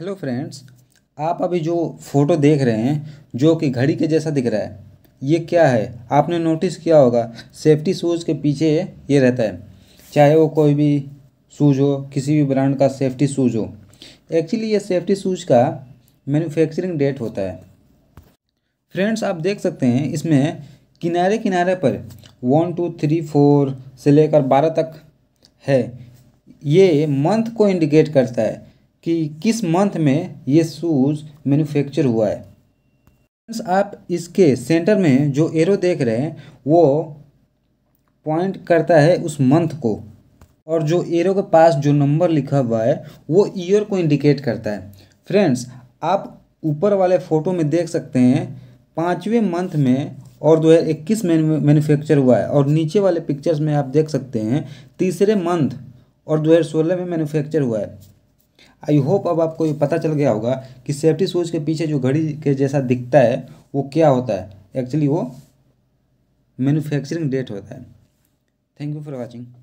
hello friends आप अभी जो फ़ोटो देख रहे हैं जो कि घड़ी के जैसा दिख रहा है ये क्या है आपने नोटिस किया होगा सेफ्टी शूज़ के पीछे ये रहता है चाहे वो कोई भी शूज़ हो किसी भी ब्रांड का सेफ्टी शूज़ हो एक्चुअली ये सेफ्टी शूज़ का मैन्युफैक्चरिंग डेट होता है फ्रेंड्स आप देख सकते हैं इसमें किनारे किनारे पर वन टू थ्री फोर से लेकर बारह तक है ये मंथ को इंडिकेट करता है कि किस मंथ में ये शूज़ मैन्युफैक्चर हुआ है आप इसके सेंटर में जो एरो देख रहे हैं वो पॉइंट करता है उस मंथ को और जो एरो के पास जो नंबर लिखा हुआ है वो ईयर को इंडिकेट करता है फ्रेंड्स आप ऊपर वाले फ़ोटो में देख सकते हैं पाँचवें मंथ में और दो हज़ार इक्कीस में मैन्युफैक्चर हुआ है और नीचे वाले पिक्चर्स में आप देख सकते हैं तीसरे मंथ और दो हज़ार सोलह में मैन्युफैक्चर हुआ है आई होप अब आपको ये पता चल गया होगा कि सेफ्टी शूज़ के पीछे जो घड़ी के जैसा दिखता है वो क्या होता है एक्चुअली वो मैन्युफैक्चरिंग डेट होता है थैंक यू फॉर वॉचिंग